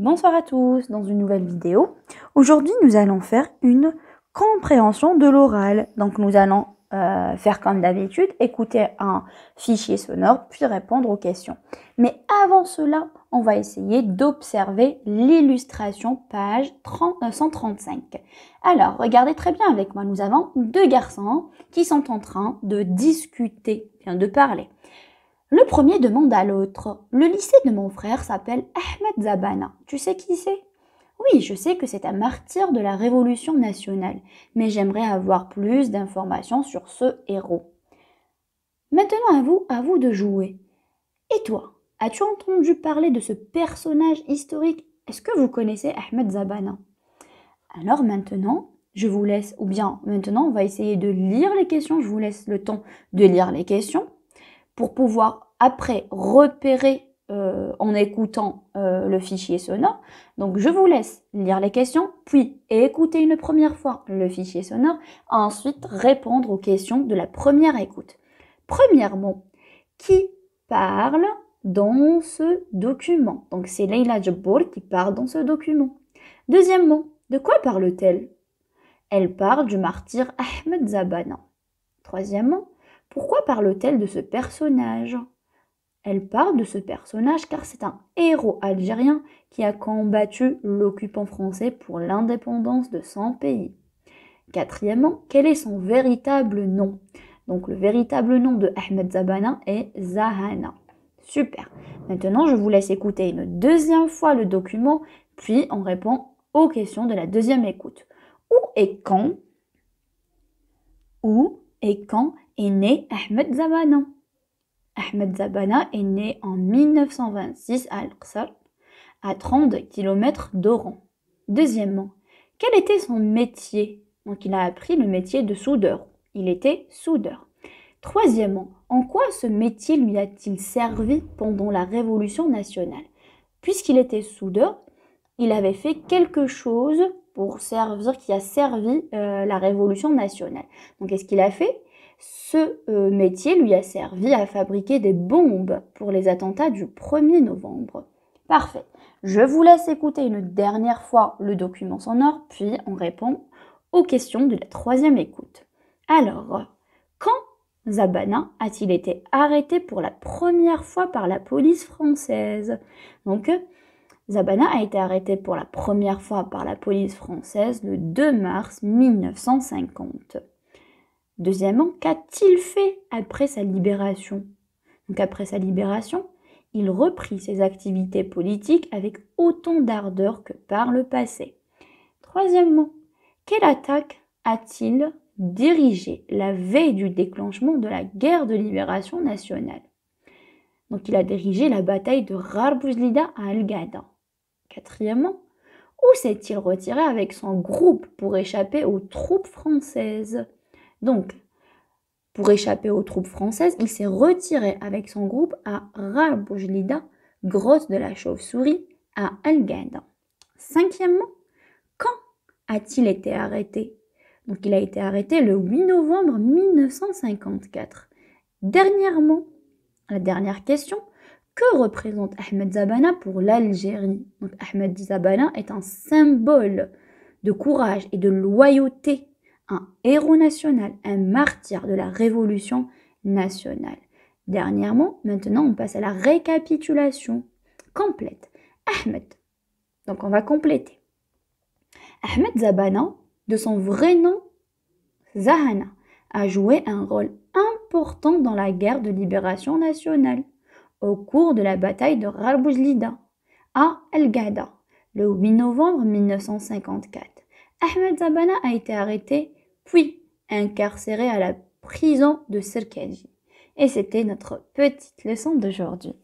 Bonsoir à tous dans une nouvelle vidéo. Aujourd'hui nous allons faire une compréhension de l'oral. Donc nous allons euh, faire comme d'habitude, écouter un fichier sonore puis répondre aux questions. Mais avant cela, on va essayer d'observer l'illustration page 135. Euh, Alors regardez très bien avec moi, nous avons deux garçons qui sont en train de discuter, de parler. Le premier demande à l'autre. Le lycée de mon frère s'appelle Ahmed Zabana. Tu sais qui c'est Oui, je sais que c'est un martyr de la Révolution nationale, mais j'aimerais avoir plus d'informations sur ce héros. Maintenant à vous, à vous de jouer. Et toi, as-tu entendu parler de ce personnage historique Est-ce que vous connaissez Ahmed Zabana Alors maintenant, je vous laisse, ou bien maintenant, on va essayer de lire les questions. Je vous laisse le temps de lire les questions pour pouvoir après repérer euh, en écoutant euh, le fichier sonore. Donc je vous laisse lire les questions, puis écouter une première fois le fichier sonore, ensuite répondre aux questions de la première écoute. Premièrement, qui parle dans ce document Donc c'est Leila Jabour qui parle dans ce document. Deuxièmement, de quoi parle-t-elle Elle parle du martyr Ahmed Zabana. Troisièmement, pourquoi parle-t-elle de ce personnage Elle parle de ce personnage car c'est un héros algérien qui a combattu l'occupant français pour l'indépendance de son pays. Quatrièmement, quel est son véritable nom Donc le véritable nom de Ahmed Zabana est Zahana. Super. Maintenant, je vous laisse écouter une deuxième fois le document, puis on répond aux questions de la deuxième écoute. Où et quand Où et quand est né Ahmed Zabana. Ahmed Zabana est né en 1926 à al à 30 km d'Oran. Deuxièmement, quel était son métier Donc il a appris le métier de soudeur. Il était soudeur. Troisièmement, en quoi ce métier lui a-t-il servi pendant la Révolution nationale Puisqu'il était soudeur, il avait fait quelque chose pour servir, qui a servi euh, la Révolution nationale. Donc, qu'est-ce qu'il a fait ce euh, métier lui a servi à fabriquer des bombes pour les attentats du 1er novembre. Parfait. Je vous laisse écouter une dernière fois le document sonore, puis on répond aux questions de la troisième écoute. Alors, quand Zabana a-t-il été arrêté pour la première fois par la police française Donc, Zabana a été arrêté pour la première fois par la police française le 2 mars 1950. Deuxièmement, qu'a-t-il fait après sa libération Donc après sa libération, il reprit ses activités politiques avec autant d'ardeur que par le passé. Troisièmement, quelle attaque a-t-il dirigé la veille du déclenchement de la guerre de libération nationale Donc il a dirigé la bataille de Rarbuzlida à al Quatrièmement, où s'est-il retiré avec son groupe pour échapper aux troupes françaises donc, pour échapper aux troupes françaises, il s'est retiré avec son groupe à Raboujlida, grotte de la chauve-souris, à Algada. Cinquièmement, quand a-t-il été arrêté Donc il a été arrêté le 8 novembre 1954. Dernièrement, la dernière question, que représente Ahmed Zabana pour l'Algérie Donc Ahmed Zabana est un symbole de courage et de loyauté un héros national, un martyr de la révolution nationale. Dernièrement, maintenant, on passe à la récapitulation complète. Ahmed. Donc, on va compléter. Ahmed Zabana, de son vrai nom, Zahana, a joué un rôle important dans la guerre de libération nationale au cours de la bataille de Ralbuzlida, à El-Ghada le 8 novembre 1954. Ahmed Zabana a été arrêté puis incarcéré à la prison de Serkeji. Et c'était notre petite leçon d'aujourd'hui.